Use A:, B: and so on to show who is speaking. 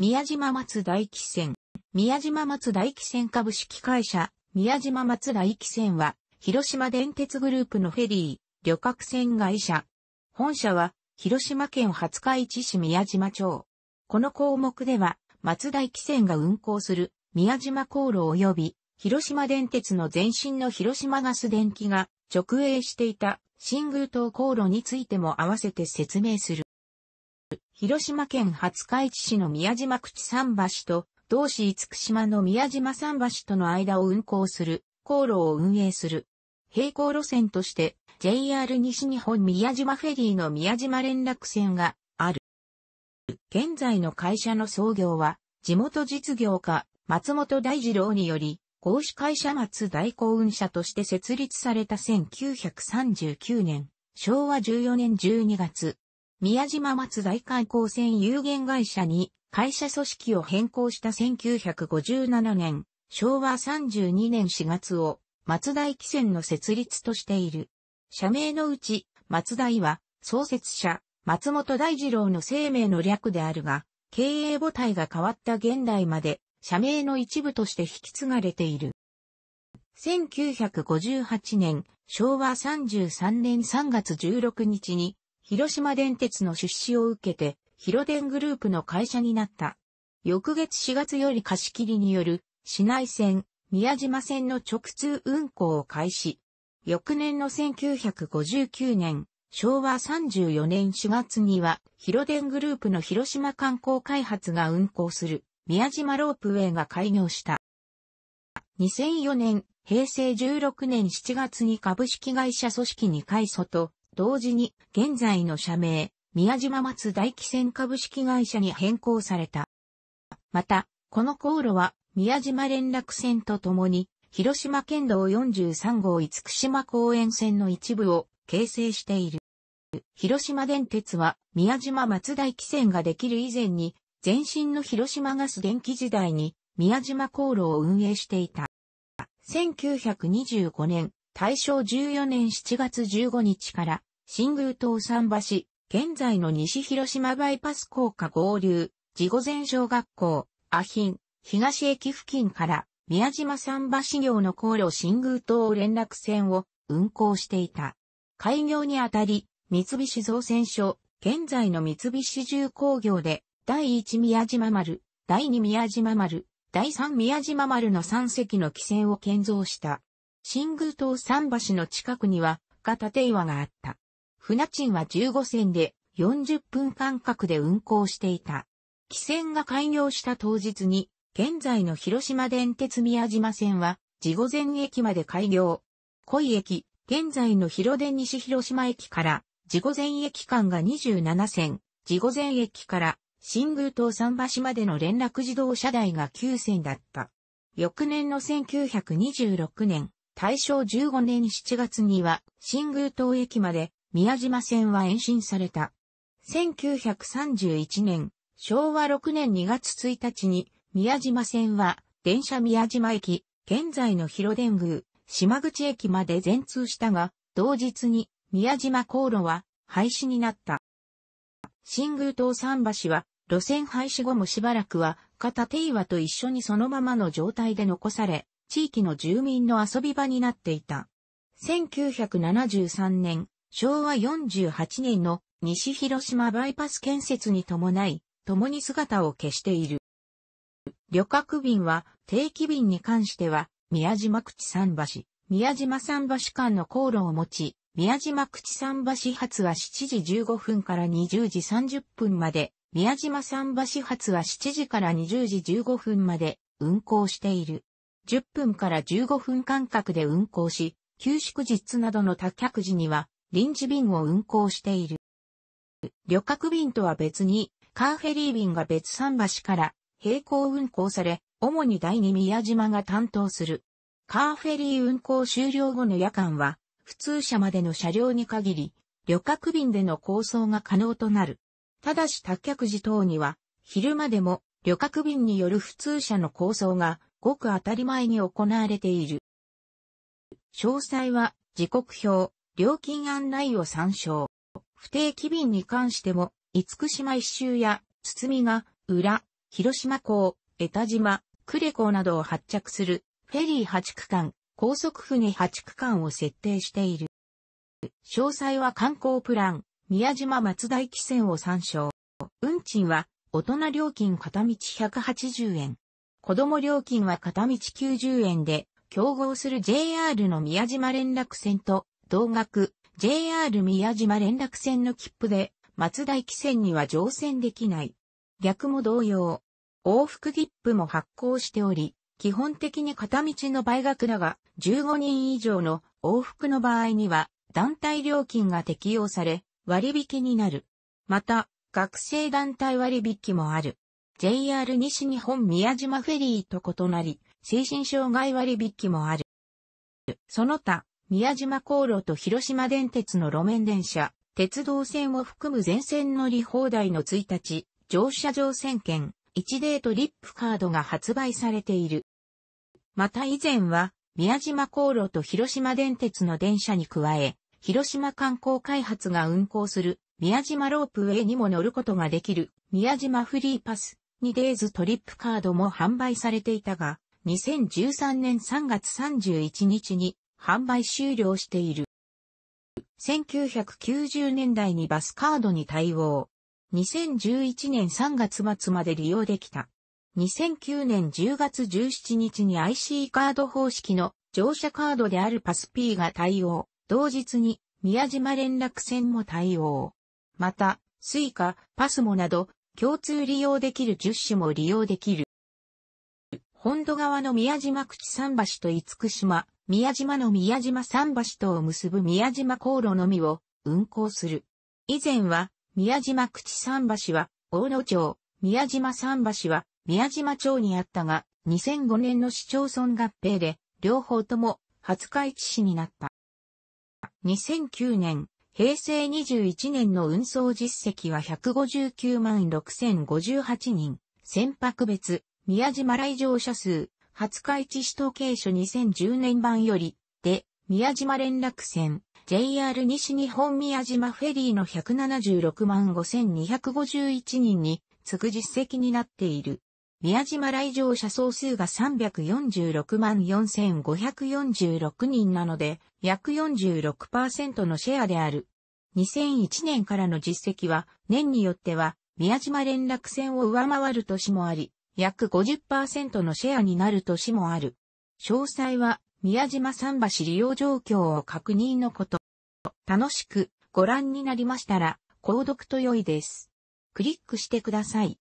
A: 宮島松大汽船。宮島松大汽船株式会社、宮島松大汽船は、広島電鉄グループのフェリー、旅客船会社。本社は、広島県廿日市市宮島町。この項目では、松大汽船が運行する、宮島航路及び、広島電鉄の前身の広島ガス電気が直営していた新宮東航路についても合わせて説明する。広島県廿日市市の宮島口桟橋と、同市五福島の宮島桟橋との間を運行する、航路を運営する。並行路線として、JR 西日本宮島フェリーの宮島連絡船がある。現在の会社の創業は、地元実業家、松本大二郎により、合資会社松大幸運社として設立された1939年、昭和14年12月、宮島松大海港船有限会社に会社組織を変更した1957年、昭和32年4月を松大汽船の設立としている。社名のうち、松大は創設者、松本大二郎の生命の略であるが、経営母体が変わった現代まで社名の一部として引き継がれている。1958年、昭和33年3月16日に広島電鉄の出資を受けて、広電グループの会社になった。翌月4月より貸し切りによる市内線、宮島線の直通運行を開始。翌年の1959年、昭和34年4月には、広電グループの広島観光開発が運行する宮島ロープウェイが開業した。2004年、平成16年7月に株式会社組織改階外、同時に現在の社名、宮島松大汽船株式会社に変更された。また、この航路は宮島連絡船とともに、広島県道43号五福島公園線の一部を形成している。広島電鉄は宮島松大汽船ができる以前に、前身の広島ガス電気時代に宮島航路を運営していた。1925年、大正14年7月15日から新宮東桟橋、現在の西広島バイパス高架合流、地御前小学校、阿品、東駅付近から宮島桟橋業の航路新宮島連絡船を運行していた。開業にあたり、三菱造船所、現在の三菱重工業で、第一宮島丸、第二宮島丸、第三宮島丸の三隻の汽船を建造した。新宮島桟橋の近くには、が手岩があった。船賃は15線で40分間隔で運行していた。汽船が開業した当日に、現在の広島電鉄宮島線は、地御前駅まで開業。濃い駅、現在の広電西広島駅から、地御前駅間が27線、地御前駅から、新宮島桟橋までの連絡自動車台が9線だった。翌年の1926年、大正15年7月には、新宮島駅まで宮島線は延伸された。1931年、昭和6年2月1日に、宮島線は、電車宮島駅、現在の広電宮、島口駅まで全通したが、同日に、宮島航路は、廃止になった。新宮東桟橋は、路線廃止後もしばらくは、片手岩と一緒にそのままの状態で残され、地域の住民の遊び場になっていた。1973年、昭和48年の西広島バイパス建設に伴い、共に姿を消している。旅客便は定期便に関しては、宮島口桟橋、宮島桟橋間の航路を持ち、宮島口桟橋発は7時15分から20時30分まで、宮島桟橋発は7時から20時15分まで運行している。10分から15分間隔で運行し、休宿日などの多客時には臨時便を運航している。旅客便とは別に、カーフェリー便が別桟橋から並行運航され、主に第二宮島が担当する。カーフェリー運行終了後の夜間は、普通車までの車両に限り、旅客便での構想が可能となる。ただし脱客時等には、昼間でも旅客便による普通車の構想がごく当たり前に行われている。詳細は時刻表、料金案内を参照。不定期便に関しても、五島一周や、堤が、裏、広島港、江田島、呉港などを発着する、フェリー8区間、高速船8区間を設定している。詳細は観光プラン、宮島松田駅線を参照。運賃は、大人料金片道180円。子供料金は片道90円で、競合する JR の宮島連絡線と同額、JR 宮島連絡船の切符で、松田駅線には乗船できない。逆も同様。往復切符も発行しており、基本的に片道の倍額だが、15人以上の往復の場合には、団体料金が適用され、割引になる。また、学生団体割引もある。JR 西日本宮島フェリーと異なり、精神障害割引もある。その他、宮島航路と広島電鉄の路面電車、鉄道線を含む全線乗り放題の1日、乗車乗船券、1デートリップカードが発売されている。また以前は、宮島航路と広島電鉄の電車に加え、広島観光開発が運行する宮島ロープウェイにも乗ることができる宮島フリーパス2デイズトリップカードも販売されていたが、2013年3月31日に販売終了している。1990年代にバスカードに対応。2011年3月末まで利用できた。2009年10月17日に IC カード方式の乗車カードであるパス P が対応。同日に宮島連絡船も対応。また、スイカ、パスモなど共通利用できる10種も利用できる。本土側の宮島口桟橋と五福島、宮島の宮島桟橋とを結ぶ宮島航路のみを運行する。以前は、宮島口桟橋は、大野町、宮島桟橋は、宮島町にあったが、2005年の市町村合併で、両方とも、廿日市市になった。2009年、平成21年の運送実績は159万6058人、船舶別、宮島来場者数、20日市市統計書2010年版より、で、宮島連絡船、JR 西日本宮島フェリーの176万5251人に、次ぐ実績になっている。宮島来場者総数が346万4546人なので、約46%のシェアである。2001年からの実績は、年によっては、宮島連絡船を上回る年もあり、約50%のシェアになる年もある。詳細は、宮島桟橋利用状況を確認のこと。楽しくご覧になりましたら、購読と良いです。クリックしてください。